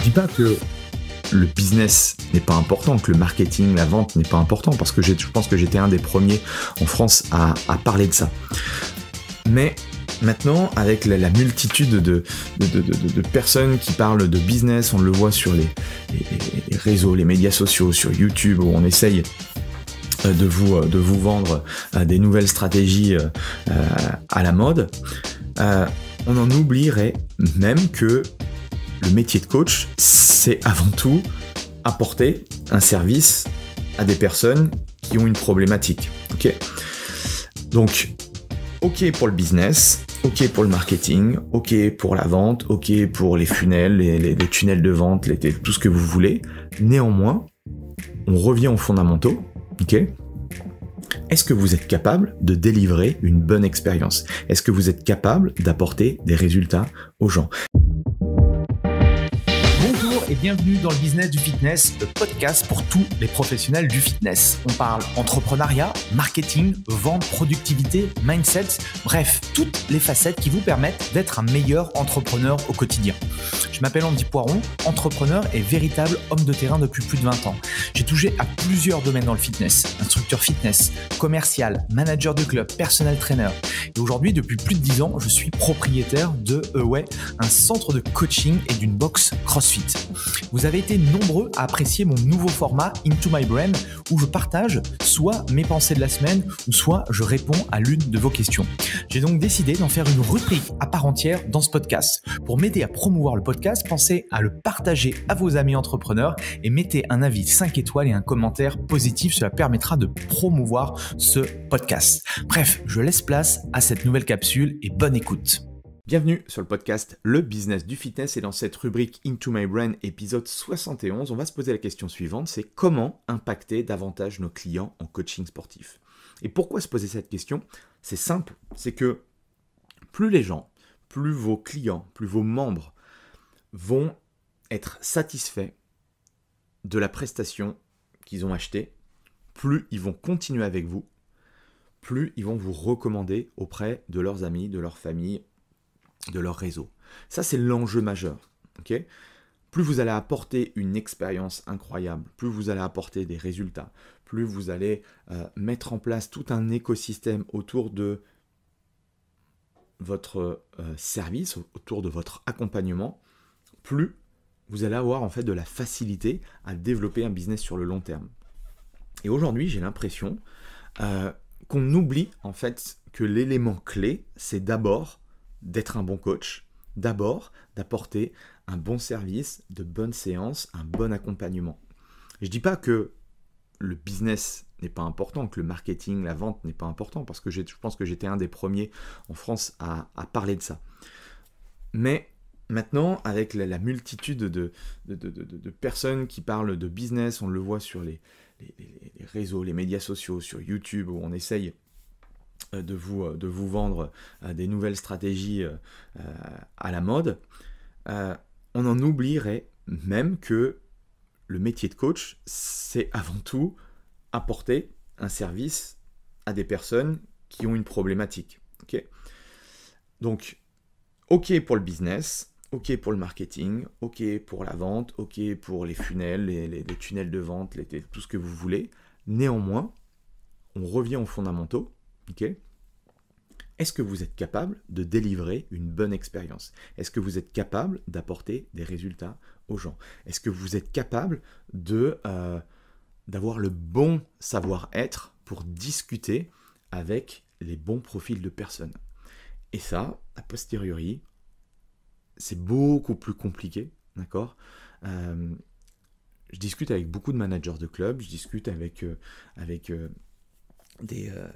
je dis pas que le business n'est pas important, que le marketing, la vente n'est pas important, parce que je pense que j'étais un des premiers en France à, parler de ça. Mais maintenant, avec la, multitude de, personnes qui parlent de business, on le voit sur les, réseaux, les médias sociaux, sur YouTube, où on essaye euh, de vous, euh, de vous vendre euh, des nouvelles stratégies à la mode, on en oublierait même que le métier de coach, c'est avant tout apporter un service à des personnes qui ont une problématique. Ok Donc, ok pour le business, ok pour le marketing, ok pour la vente, ok pour les funnels, les, tunnels de vente, tout ce que vous voulez. Néanmoins, on revient aux fondamentaux. Ok est-ce que vous êtes capable de délivrer une bonne expérience Est-ce que vous êtes capable d'apporter des résultats aux gens bienvenue dans le business du fitness, le podcast pour tous les professionnels du fitness. On parle entrepreneuriat, marketing, vente, productivité, mindset, bref, toutes les facettes qui vous permettent d'être un meilleur entrepreneur au quotidien. Je m'appelle Andy Poiron, entrepreneur et véritable homme de terrain depuis plus de 20 ans. J'ai touché à plusieurs domaines dans le fitness, instructeur fitness, commercial, manager de club, personnel trainer. Et aujourd'hui, depuis plus de 10 ans, je suis propriétaire de euh, Away, un centre de coaching et d'une box CrossFit. Vous avez été nombreux à apprécier mon nouveau format Into My Brain où je partage soit mes pensées de la semaine ou soit je réponds à l'une de vos questions. J'ai donc décidé d'en faire une rubrique à part entière dans ce podcast. Pour m'aider à promouvoir le podcast, pensez à le partager à vos amis entrepreneurs et mettez un avis 5 étoiles et un commentaire positif. Cela permettra de promouvoir ce podcast. Bref, je laisse place à cette nouvelle capsule et bonne écoute. Bienvenue sur le podcast Le business du fitness et dans cette rubrique Into My Brain épisode 71, on va se poser la question suivante, c'est comment impacter davantage nos clients en coaching sportif. Et pourquoi se poser cette question C'est simple, c'est que plus les gens, plus vos clients, plus vos membres vont être satisfaits de la prestation qu'ils ont achetée, plus ils vont continuer avec vous, plus ils vont vous recommander auprès de leurs amis, de leur famille, de leur réseau. Ça, c'est l'enjeu majeur. plus vous allez apporter une expérience incroyable, plus vous allez apporter des résultats, plus vous allez euh, mettre en place tout un écosystème autour de votre euh, service, autour de votre accompagnement, plus vous allez avoir en fait de la facilité à développer un business sur le long terme. Et aujourd'hui, j'ai l'impression euh, qu'on oublie en fait que l'élément clé, c'est d'abord d'être un bon coach, d'abord d'apporter un bon service, de bonnes séances, un bon accompagnement. Je ne dis pas que le business n'est pas important, que le marketing, la vente n'est pas important, parce que je pense que j'étais un des premiers en France à, parler de ça. Mais Maintenant, avec la, multitude de, de, personnes qui parlent de business, on le voit sur les, les, réseaux, les médias sociaux, sur YouTube, où on essaye euh, de vous, euh, de vous vendre euh, des nouvelles stratégies à la mode, on en oublierait même que le métier de coach, c'est avant tout apporter un service à des personnes qui ont une problématique. Donc, OK pour le business, OK pour le marketing, OK pour la vente, OK pour les funnels, les, tunnels de vente, tout ce que vous voulez. Néanmoins, on revient aux fondamentaux est-ce que vous êtes capable de délivrer une bonne expérience Est-ce que vous êtes capable d'apporter des résultats aux gens Est-ce que vous êtes capable de euh, d'avoir le bon savoir-être pour discuter avec les bons profils de personnes Et ça, a posteriori, c'est beaucoup plus compliqué, d'accord euh, je discute avec beaucoup de managers de clubs, je discute avec, euh, avec euh,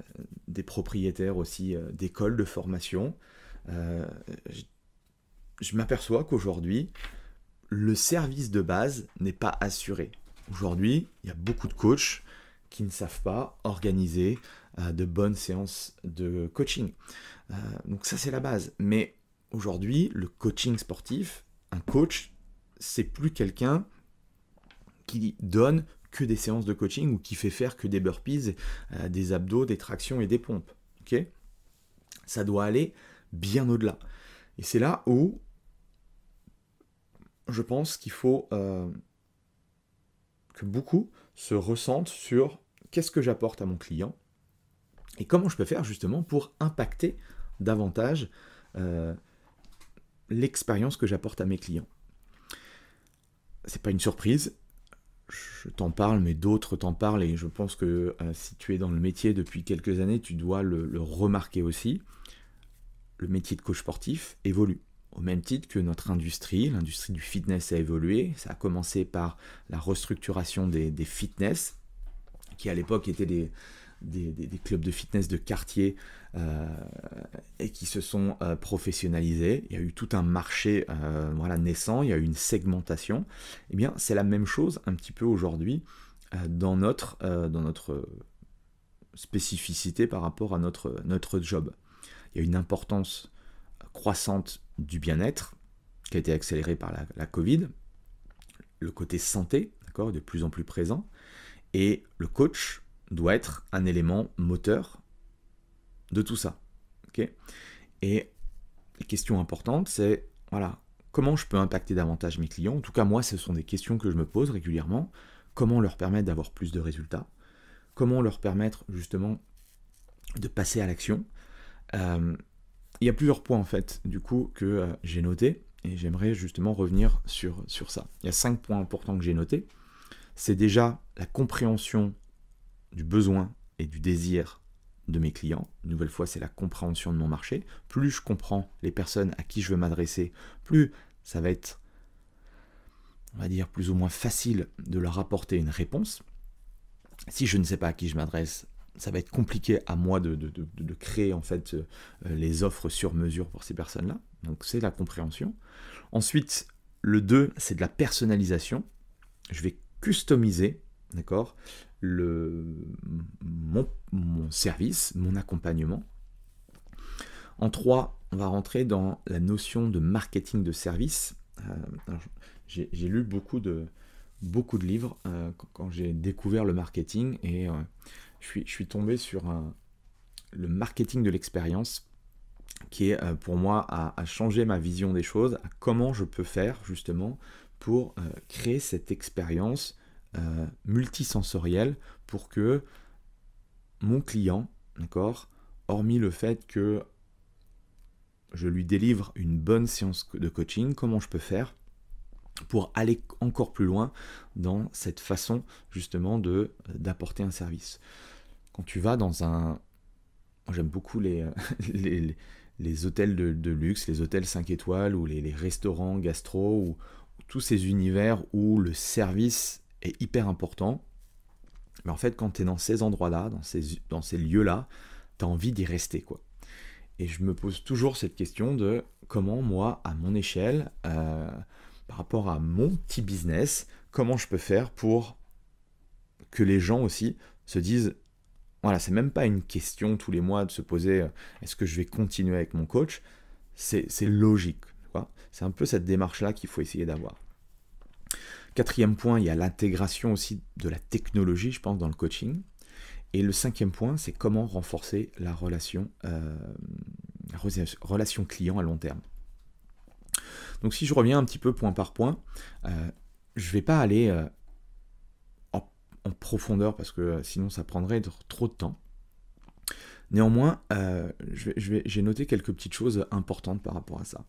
des, propriétaires aussi euh, d'écoles de formation, euh, je, je m'aperçois qu'aujourd'hui, le service de base n'est pas assuré. Aujourd'hui, il y a beaucoup de coachs qui ne savent pas organiser de bonnes séances de coaching. donc ça, c'est la base. Mais aujourd'hui, le coaching sportif, un coach, c'est plus quelqu'un qui donne des séances de coaching ou qui fait faire que des burpees, euh, des abdos, des tractions et des pompes. ok ça doit aller bien au-delà. Et c'est là où je pense qu'il faut euh, que beaucoup se ressentent sur qu'est-ce que j'apporte à mon client et comment je peux faire justement pour impacter davantage euh, l'expérience que j'apporte à mes clients. C'est pas une surprise, je t'en parle, mais d'autres t'en parlent, et je pense que euh, si tu es dans le métier depuis quelques années, tu dois le, remarquer aussi. Le métier de coach sportif évolue. Au même titre que notre industrie, l'industrie du fitness a évolué. Ça a commencé par la restructuration des fitness, qui à l'époque étaient des, des, clubs de fitness de quartier euh, et qui se sont euh, professionnalisés. Il y a eu tout un marché euh, voilà, naissant, il y a eu une segmentation. Eh bien, c'est la même chose un petit peu aujourd'hui dans notre, dans notre spécificité par rapport à notre, notre job. Il y a une importance croissante du bien-être qui a été accélérée par la, Covid, le côté santé, d'accord, de plus en plus présent, et le coach, doit être un élément moteur de tout ça. et la question importante, c'est voilà, comment je peux impacter davantage mes clients En tout cas, moi, ce sont des questions que je me pose régulièrement. Comment leur permettre d'avoir plus de résultats Comment leur permettre justement de passer à l'action euh, Il y a plusieurs points en fait, du coup, que euh, j'ai notés et j'aimerais justement revenir sur, sur ça. Il y a cinq points importants que j'ai notés. C'est déjà la compréhension du besoin et du désir de mes clients. nouvelle fois, c'est la compréhension de mon marché. Plus je comprends les personnes à qui je veux m'adresser, plus ça va être, on va dire, plus ou moins facile de leur apporter une réponse. Si je ne sais pas à qui je m'adresse, ça va être compliqué à moi de, créer en fait euh, les offres sur mesure pour ces personnes-là. Donc c'est la compréhension. Ensuite, le 2, c'est de la personnalisation. Je vais customiser d'accord le, mon, service, mon accompagnement. En trois, on va rentrer dans la notion de marketing de service. Euh, j'ai, lu beaucoup de, beaucoup de livres euh, quand, j'ai découvert le marketing et euh, je, suis, tombé sur le marketing de l'expérience qui est pour moi à, à, changer ma vision des choses, à comment je peux faire justement pour créer cette expérience euh, multisensoriel pour que mon client, d'accord, hormis le fait que je lui délivre une bonne séance de coaching, comment je peux faire pour aller encore plus loin dans cette façon justement de d'apporter un service. Quand tu vas dans un... J'aime beaucoup euh, les, les, hôtels de, luxe, les hôtels 5 étoiles ou les, restaurants gastro ou, ou tous ces univers où le service hyper important. Mais en fait, quand tu es dans ces endroits-là, dans ces, dans ces lieux-là, tu as envie d'y rester, quoi. Et je me pose toujours cette question de comment moi, à mon échelle, euh, par rapport à mon petit business, comment je peux faire pour que les gens aussi se disent, voilà, c'est même pas une question tous les mois de se poser, euh, est-ce que je vais continuer avec mon coach C'est logique, C'est un peu cette démarche-là qu'il faut essayer d'avoir. Quatrième point, il y a l'intégration aussi de la technologie, je pense, dans le coaching. Et le cinquième point, c'est comment renforcer la relation, euh, relation client à long terme. Donc si je reviens un petit peu point par point, euh, je ne vais pas aller euh, en, profondeur parce que sinon ça prendrait trop de temps. Néanmoins, j'ai noté quelques petites choses importantes par rapport à ça.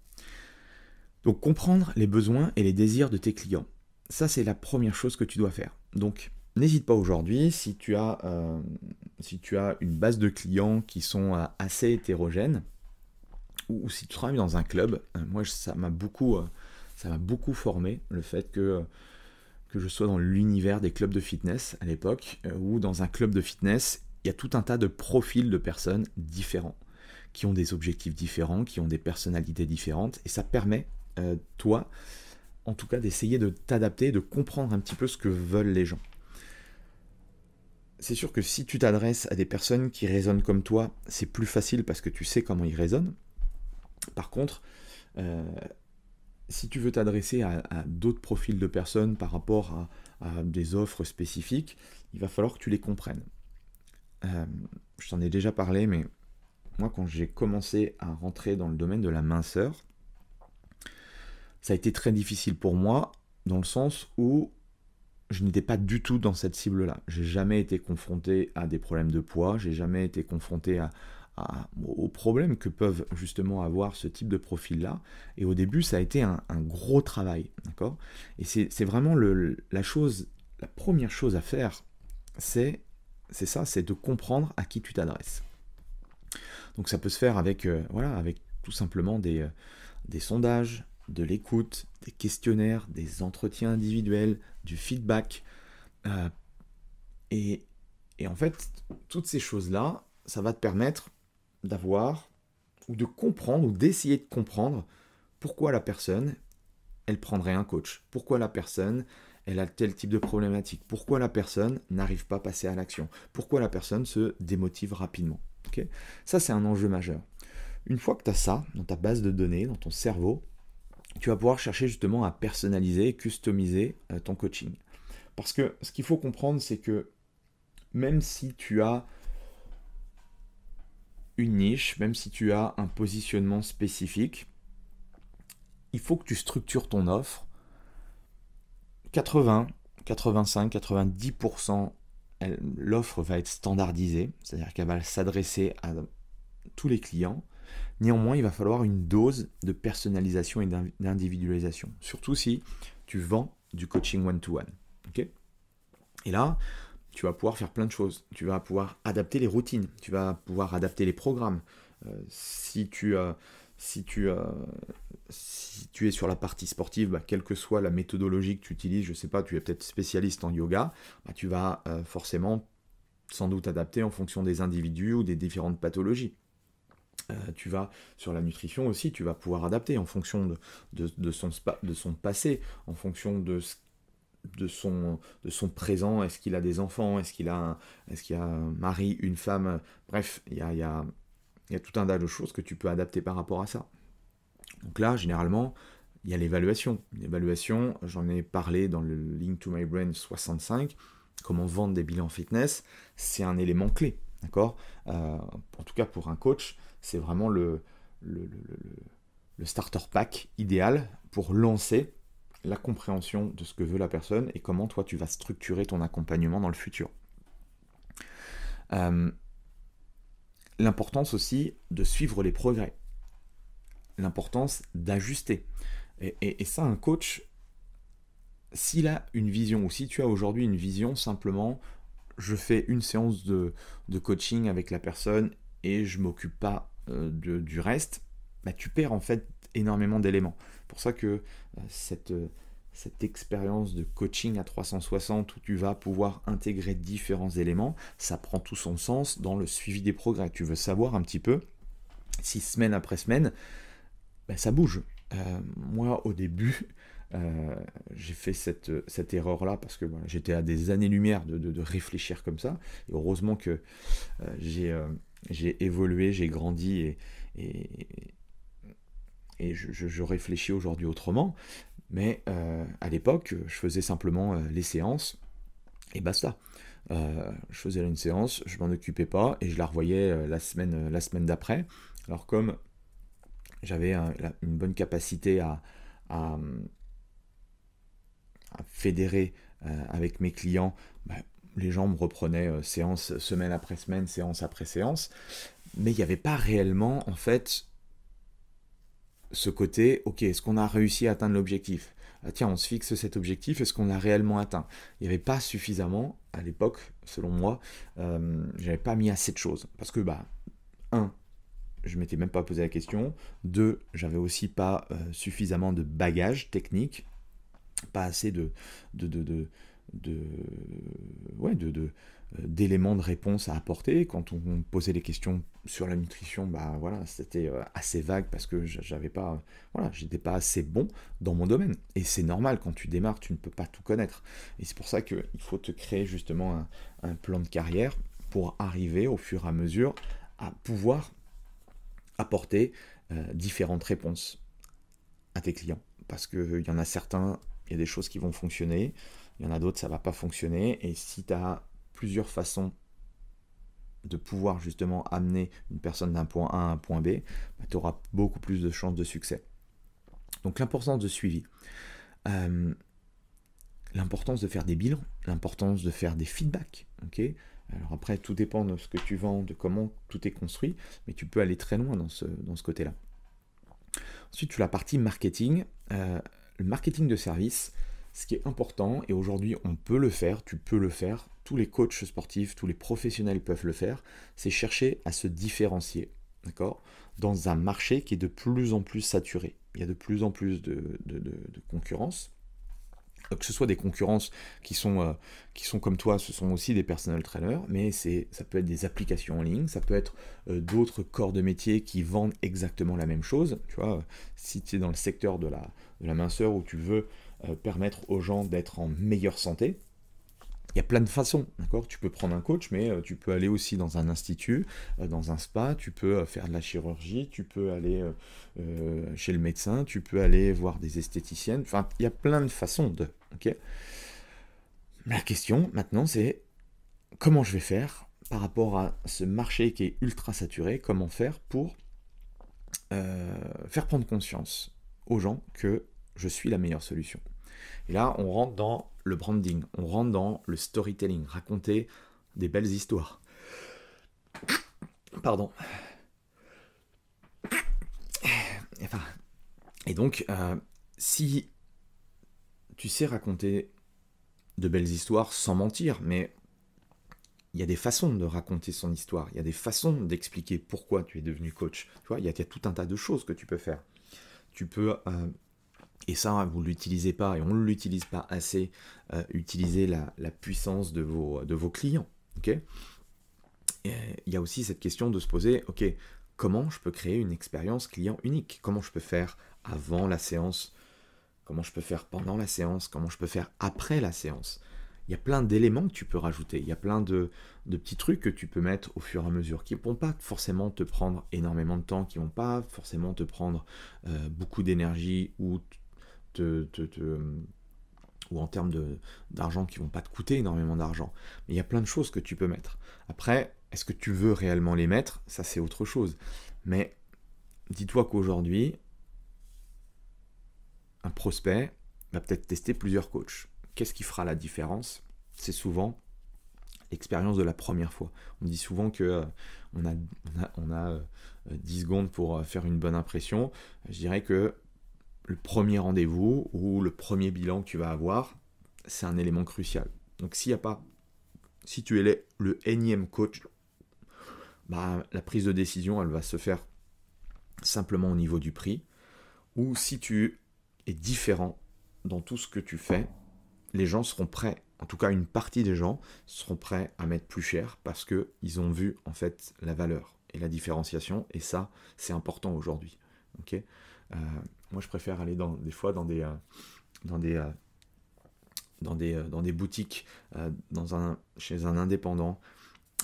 Donc comprendre les besoins et les désirs de tes clients ça c'est la première chose que tu dois faire. Donc n'hésite pas aujourd'hui si tu as euh, si tu as une base de clients qui sont euh, assez hétérogènes ou, si tu travailles dans un club. Euh, moi ça m'a beaucoup ça beaucoup formé le fait que que je sois dans l'univers des clubs de fitness à l'époque ou dans un club de fitness il y a tout un tas de profils de personnes différents qui ont des objectifs différents, qui ont des personnalités différentes et ça permet toi en tout cas d'essayer de t'adapter, de comprendre un petit peu ce que veulent les gens. C'est sûr que si tu t'adresses à des personnes qui raisonnent comme toi, c'est plus facile parce que tu sais comment ils raisonnent. Par contre, euh, si tu veux t'adresser à, d'autres profils de personnes par rapport à, des offres spécifiques, il va falloir que tu les comprennes. Euh, je t'en ai déjà parlé, mais moi quand j'ai commencé à rentrer dans le domaine de la minceur, ça a été très difficile pour moi, dans le sens où je n'étais pas du tout dans cette cible-là. J'ai jamais été confronté à des problèmes de poids, j'ai jamais été confronté à, aux problèmes que peuvent justement avoir ce type de profil-là. Et au début, ça a été un, gros travail, d'accord Et c'est vraiment la chose, la première chose à faire, c'est ça, c'est de comprendre à qui tu t'adresses. Donc ça peut se faire avec, euh, voilà, avec tout simplement des euh, sondages, de l'écoute, des questionnaires, des entretiens individuels, du feedback. Euh, et, en fait, toutes ces choses-là, ça va te permettre d'avoir ou de comprendre ou d'essayer de comprendre pourquoi la personne, elle prendrait un coach, pourquoi la personne, elle a tel type de problématique, pourquoi la personne n'arrive pas à passer à l'action, pourquoi la personne se démotive rapidement. ça, c'est un enjeu majeur. Une fois que tu as ça dans ta base de données, dans ton cerveau, tu vas pouvoir chercher justement à personnaliser, customiser euh, ton coaching. Parce que ce qu'il faut comprendre, c'est que même si tu as une niche, même si tu as un positionnement spécifique, il faut que tu structures ton offre. 80, 85, 90%, l'offre va être standardisée, c'est-à-dire qu'elle va s'adresser à tous les clients. Néanmoins, il va falloir une dose de personnalisation et d'individualisation, surtout si tu vends du coaching one-to-one. et là, tu vas pouvoir faire plein de choses. Tu vas pouvoir adapter les routines, tu vas pouvoir adapter les programmes. Euh, si tu euh, si euh, si tu es sur la partie sportive, bah, quelle que soit la méthodologie que tu utilises, je ne sais pas, tu es peut-être spécialiste en yoga, bah, tu vas forcément sans doute adapter en fonction des individus ou des différentes pathologies. Euh, tu vas sur la nutrition aussi, tu vas pouvoir adapter en fonction de, de, son, de son passé, en fonction de, de, son, de son présent. Est-ce qu'il a des enfants Est-ce qu'il a, un, qu'il a un mari, une femme Bref, il y a, y, a, y a, tout un tas de choses que tu peux adapter par rapport à ça. Donc là, généralement, il y a l'évaluation. L'évaluation, j'en ai parlé dans le Link to My Brain 65, comment vendre des bilans fitness, c'est un élément clé D'accord euh, En tout cas, pour un coach, c'est vraiment le, starter pack idéal pour lancer la compréhension de ce que veut la personne et comment toi tu vas structurer ton accompagnement dans le futur. Euh, l'importance aussi de suivre les progrès. L'importance d'ajuster. et ça, un coach, s'il a une vision ou si tu as aujourd'hui une vision simplement je fais une séance de, coaching avec la personne et je m'occupe pas euh, de, du reste, bah, tu perds en fait énormément d'éléments. Pour ça que euh, cette, euh, cette expérience de coaching à 360 où tu vas pouvoir intégrer différents éléments, ça prend tout son sens dans le suivi des progrès. Tu veux savoir un petit peu si semaine après semaine, bah, ça bouge. moi au début, euh, j'ai fait cette, euh, cette erreur-là parce que j'étais à des années-lumière de, de, réfléchir comme ça. Et heureusement que euh, j'ai, j'ai évolué, j'ai grandi et, et, je, réfléchis aujourd'hui autrement. Mais à l'époque, je faisais simplement les séances et basta. Euh, je faisais une séance, je m'en occupais pas et je la revoyais la semaine, la semaine d'après. Alors comme j'avais une bonne capacité à, à, fédéré euh, avec mes clients, bah, les gens me reprenaient euh, séance semaine après semaine, séance après séance, mais il n'y avait pas réellement en fait ce côté, ok, est-ce qu'on a réussi à atteindre l'objectif ah, Tiens, on se fixe cet objectif, est-ce qu'on a réellement atteint Il n'y avait pas suffisamment, à l'époque, selon moi, euh, j'avais pas mis assez de choses. Parce que, bah, un, je m'étais même pas posé la question. Deux, j'avais aussi pas suffisamment de bagages techniques pas assez de, de, de, de euh, d'éléments de, réponse à apporter quand on, posait des questions sur la nutrition bah voilà c'était euh, assez vague parce que j'avais pas voilà j'étais pas assez bon dans mon domaine et c'est normal quand tu démarres tu ne peux pas tout connaître et c'est pour ça qu'il faut te créer justement un, plan de carrière pour arriver au fur et à mesure à pouvoir apporter euh, différentes réponses à tes clients parce qu'il y en a certains il y a des choses qui vont fonctionner, il y en a d'autres, ça ne va pas fonctionner. Et si tu as plusieurs façons de pouvoir justement amener une personne d'un point A à un point B, bah, tu auras beaucoup plus de chances de succès. Donc l'importance de suivi. Euh, l'importance de faire des bilans, l'importance de faire des feedbacks. ok Alors après, tout dépend de ce que tu vends, de comment tout est construit, mais tu peux aller très loin dans ce, dans ce côté-là. Ensuite, tu as la partie marketing. Euh, le marketing de service, ce qui est important, et aujourd'hui on peut le faire, tu peux le faire, tous les coachs sportifs, tous les professionnels peuvent le faire, c'est chercher à se différencier, d'accord Dans un marché qui est de plus en plus saturé. Il y a de plus en plus de, de concurrence que ce soit des concurrences qui sont, euh, qui sont comme toi, ce sont aussi des personal trainers, mais c'est, ça peut être des applications en ligne, ça peut être euh, d'autres corps de métier qui vendent exactement la même chose. Tu vois, si tu es dans le secteur de la, minceur où tu veux euh, permettre aux gens d'être en meilleure santé, il y a plein de façons, d'accord Tu peux prendre un coach, mais euh, tu peux aller aussi dans un institut, euh, dans un spa, tu peux euh, faire de la chirurgie, tu peux aller chez le médecin, tu peux aller voir des esthéticiennes. Enfin, il y a plein de façons de, ok La question maintenant, c'est comment je vais faire par rapport à ce marché qui est ultra saturé, comment faire pour faire prendre conscience aux gens que je suis la meilleure solution. Et là, on rentre dans le branding, on rentre dans le storytelling, raconter des belles histoires. Pardon. et donc, euh, si tu sais raconter de belles histoires sans mentir, mais il y a des façons de raconter son histoire, il y a des façons d'expliquer pourquoi tu es devenu coach. Tu vois, il y, a, tout un tas de choses que tu peux faire. Tu peux euh, et ça, hein, vous ne l'utilisez pas et on ne l'utilise pas assez. Euh, utilisez la, puissance de vos, de vos clients. il y a aussi cette question de se poser, ok, comment je peux créer une expérience client unique Comment je peux faire avant la séance Comment je peux faire pendant la séance Comment je peux faire après la séance Il y a plein d'éléments que tu peux rajouter. Il y a plein de, petits trucs que tu peux mettre au fur et à mesure qui ne vont pas forcément te prendre énormément de temps, qui ne vont pas forcément te prendre euh, beaucoup d'énergie ou euh, ou en termes d'argent qui vont pas te coûter énormément d'argent. Mais il y a plein de choses que tu peux mettre. Après, est-ce que tu veux réellement les mettre Ça, c'est autre chose. Mais dis-toi qu'aujourd'hui, un prospect va peut-être tester plusieurs coachs. Qu'est-ce qui fera la différence C'est souvent l'expérience de la première fois. On dit souvent que euh, on a, on a, 10 euh, secondes pour faire une bonne impression. Je dirais que le premier rendez-vous ou le premier bilan que tu vas avoir, c'est un élément crucial. Donc s'il n'y a pas, si tu es le énième coach, bah, la prise de décision, elle va se faire simplement au niveau du prix. Ou si tu es différent dans tout ce que tu fais, les gens seront prêts, en tout cas une partie des gens seront prêts à mettre plus cher parce qu'ils ont vu en fait la valeur et la différenciation. Et ça, c'est important aujourd'hui. ok euh, moi, je préfère aller des fois dans des, euh, dans des, euh, dans des, euh, dans des boutiques, dans un, chez un indépendant,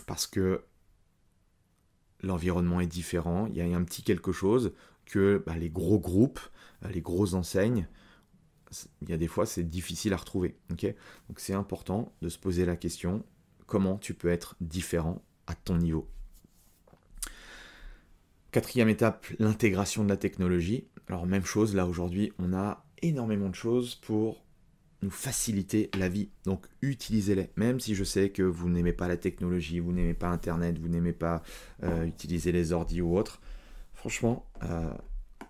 parce que l'environnement est différent. Il y a un petit quelque chose que bah, les gros groupes, les grosses enseignes, il y a des fois, c'est difficile à retrouver. Donc, c'est important de se poser la question comment tu peux être différent à ton niveau. Quatrième étape, l'intégration de la technologie. Alors même chose, là aujourd'hui, on a énormément de choses pour nous faciliter la vie. Donc utilisez-les, même si je sais que vous n'aimez pas la technologie, vous n'aimez pas Internet, vous n'aimez pas euh, utiliser les ordi ou autre. Franchement, euh,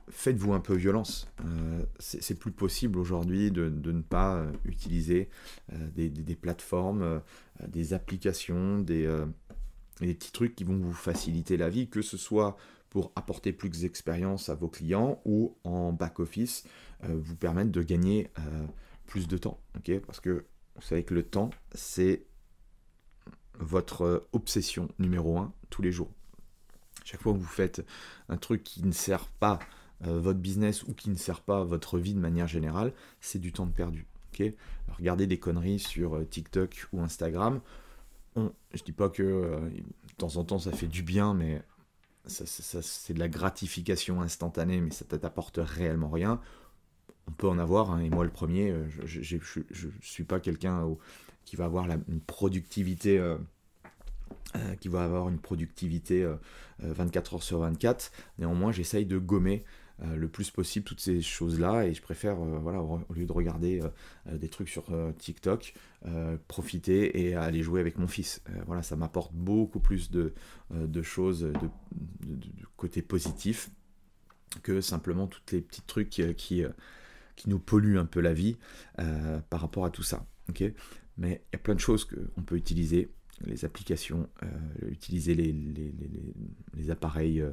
faites-vous un peu violence. Euh, c'est plus possible aujourd'hui de, ne pas utiliser des, plateformes, des applications, des petits trucs qui vont vous faciliter la vie, que ce soit pour apporter plus d'expérience à vos clients ou en back-office euh, vous permettre de gagner euh, plus de temps. ok Parce que vous savez que le temps, c'est votre obsession numéro un tous les jours. Chaque fois que vous faites un truc qui ne sert pas euh, votre business ou qui ne sert pas votre vie de manière générale, c'est du temps perdu. ok Regardez des conneries sur TikTok ou Instagram. On, je dis pas que de temps en temps ça fait du bien, mais c'est de la gratification instantanée, mais ça t'apporte réellement rien. On peut en avoir, hein, et moi le premier, euh, je ne suis pas quelqu'un euh, euh, qui va avoir une productivité. qui va avoir une productivité 24 heures sur 24. Néanmoins, j'essaye de gommer euh, le plus possible toutes ces choses-là. Et je préfère, euh, voilà, au lieu de regarder euh, des trucs sur TikTok, profiter et aller jouer avec mon fils. voilà, ça m'apporte beaucoup plus de, choses, de, côté positif, que simplement toutes les petits trucs qui, qui, nous polluent un peu la vie par rapport à tout ça. ok Mais il y a plein de choses qu'on peut utiliser les applications, utiliser les, les, appareils,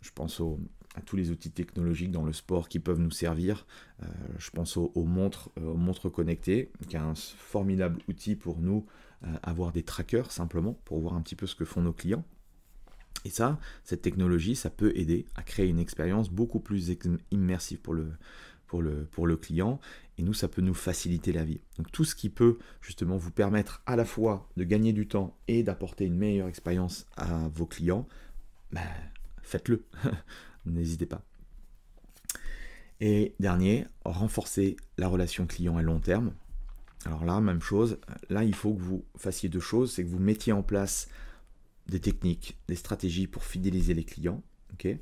je pense aux, à tous les outils technologiques dans le sport qui peuvent nous servir. Euh, je pense euh, aux, montres, connectées, qui est un formidable outil pour nous euh, avoir des trackers simplement pour voir un petit peu ce que font nos clients. Et ça, cette technologie, ça peut aider à créer une expérience beaucoup plus immersive pour le, pour, le, pour le client. Et nous, ça peut nous faciliter la vie. Donc tout ce qui peut justement vous permettre à la fois de gagner du temps et d'apporter une meilleure expérience à vos clients, ben, faites-le. N'hésitez pas. Et dernier, renforcer la relation client à long terme. Alors là, même chose, là il faut que vous fassiez deux choses, c'est que vous mettiez en place des techniques, des stratégies pour fidéliser les clients. ok et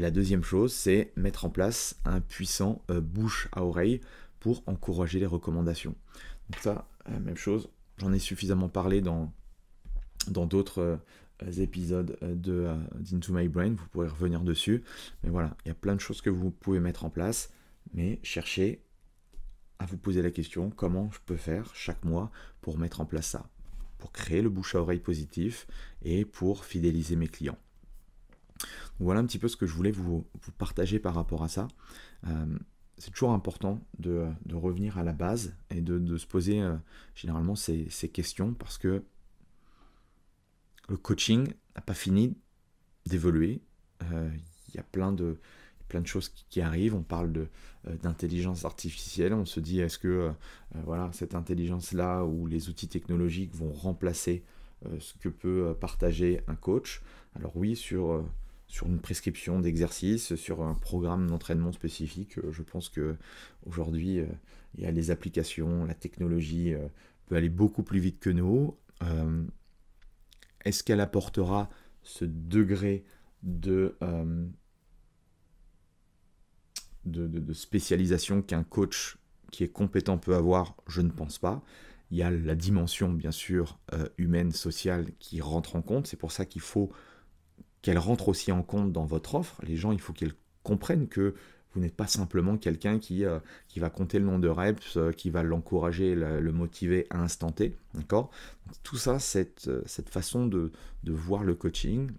la deuxième chose, c'est mettre en place un puissant euh, bouche à oreille pour encourager les recommandations. ça, euh, même chose, j'en ai suffisamment parlé dans dans d'autres euh, euh, épisodes euh, de euh, d'Into My Brain, vous pourrez revenir dessus. Mais voilà, il y a plein de choses que vous pouvez mettre en place, mais cherchez à vous poser la question comment je peux faire chaque mois pour mettre en place ça, pour créer le bouche à oreille positif et pour fidéliser mes clients. Voilà un petit peu ce que je voulais vous, partager par rapport à ça. c'est toujours important de, revenir à la base et de, se poser généralement ces, ces, questions parce que le coaching n'a pas fini d'évoluer. Il euh, y a plein de, plein de choses qui, arrivent. On parle euh, d'intelligence artificielle. On se dit est-ce que euh, voilà cette intelligence là ou les outils technologiques vont remplacer ce que peut partager un coach Alors oui sur sur une prescription d'exercice, sur un programme d'entraînement spécifique. Je pense que aujourd'hui, il y a les applications, la technologie peut aller beaucoup plus vite que nous. Est-ce qu'elle apportera ce degré euh, de, de, spécialisation qu'un coach qui est compétent peut avoir Je ne pense pas. Il y a la dimension, bien sûr, euh, humaine, sociale qui rentre en compte. C'est pour ça qu'il faut qu'elle rentre aussi en compte dans votre offre. Les gens, il faut qu'ils comprennent que vous n'êtes pas simplement quelqu'un qui, euh, qui va compter le nombre de reps, euh, qui va l'encourager, le, motiver à instanter. D'accord Tout ça, cette, euh, cette façon de, voir le coaching,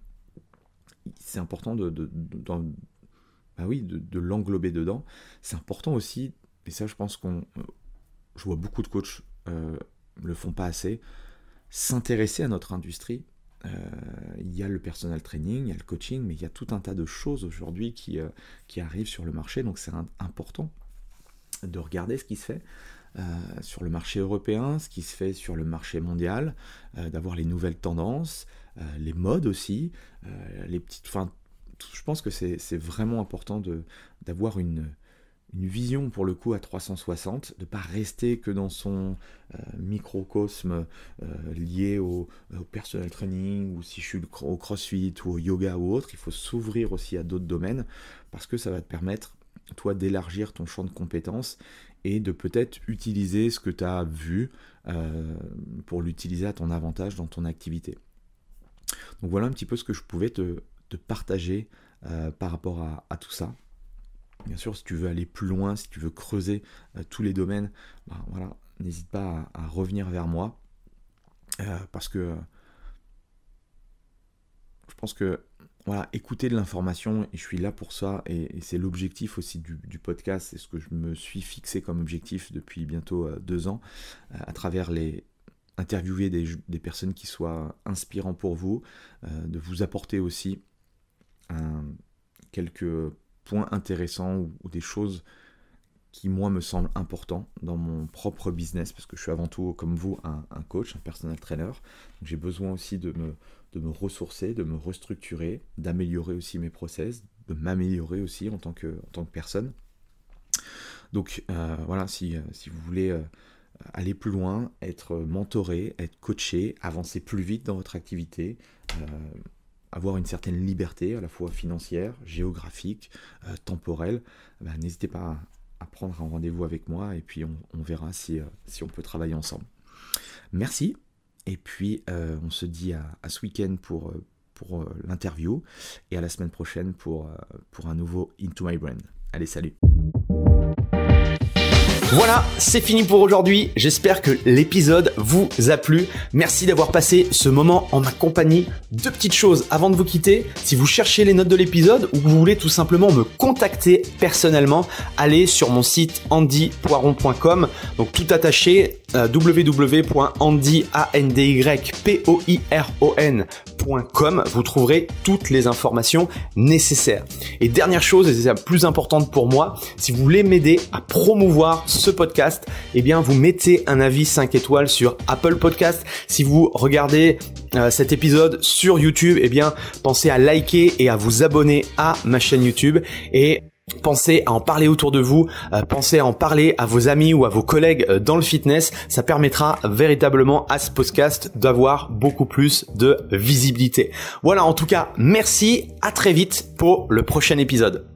c'est important de, bah oui, de, l'englober dedans. C'est important aussi, et ça je pense qu'on... Je vois beaucoup de coachs ne le font pas assez, s'intéresser à notre industrie euh, il y a le personal training, il y a le coaching, mais il y a tout un tas de choses aujourd'hui qui, euh, qui arrivent sur le marché. Donc c'est important de regarder ce qui se fait. Euh, sur le marché européen, ce qui se fait sur le marché mondial, d'avoir les nouvelles tendances, les modes aussi, les petites. Enfin, je pense que c'est vraiment important d'avoir une, une vision pour le coup à 360, de ne pas rester que dans son euh, microcosme euh, lié euh, au, personal training ou si je suis au crossfit ou au yoga ou autre, il faut s'ouvrir aussi à d'autres domaines parce que ça va te permettre toi d'élargir ton champ de compétences et de peut-être utiliser ce que tu as vu pour l'utiliser à ton avantage dans ton activité. Donc voilà un petit peu ce que je pouvais te, partager par rapport à tout ça. Bien sûr, si tu veux aller plus loin, si tu veux creuser euh, tous les domaines, bah, voilà, n'hésite pas à, revenir vers moi. Euh, parce que je pense que voilà, écouter de l'information, et je suis là pour ça, et, c'est l'objectif aussi du, podcast, c'est ce que je me suis fixé comme objectif depuis bientôt euh, deux ans, à travers les, interviewer des, personnes qui soient inspirantes pour vous, de vous apporter aussi quelques points intéressants ou, des choses qui, moi, me semblent importants dans mon propre business, parce que je suis avant tout, comme vous, un, coach, un personal trainer. J'ai besoin aussi de me, me ressourcer, de me restructurer, d'améliorer aussi mes process, de m'améliorer aussi en tant que, tant que personne. Donc euh, voilà, euh, si, vous voulez euh, aller plus loin, être mentoré, être coaché, avancer plus vite dans votre activité, avoir une certaine liberté, à la fois financière, géographique, euh, temporelle, eh ben, n'hésitez pas à, prendre un rendez-vous avec moi et puis on, verra si, euh, si, on peut travailler ensemble. Merci, et puis euh, on se dit à, ce week-end pour, pour l'interview et à la semaine prochaine pour, pour un nouveau Into My Brand. Allez, salut! Voilà, c'est fini pour aujourd'hui. J'espère que l'épisode vous a plu. Merci d'avoir passé ce moment en ma compagnie. Deux petites choses avant de vous quitter. Si vous cherchez les notes de l'épisode ou que vous voulez tout simplement me contacter personnellement, allez sur mon site andypoiron.com. Donc tout attaché, euh, www.andypoiron.com vous trouverez toutes les informations nécessaires. Et dernière chose, et c'est la plus importante pour moi, si vous voulez m'aider à promouvoir ce podcast, eh bien vous mettez un avis 5 étoiles sur Apple Podcast. Si vous regardez cet épisode sur YouTube, eh bien pensez à liker et à vous abonner à ma chaîne YouTube et Pensez à en parler autour de vous, euh, pensez à en parler à vos amis ou à vos collègues euh, dans le fitness, ça permettra véritablement à ce podcast d'avoir beaucoup plus de visibilité. Voilà, en tout cas, merci, à très vite pour le prochain épisode.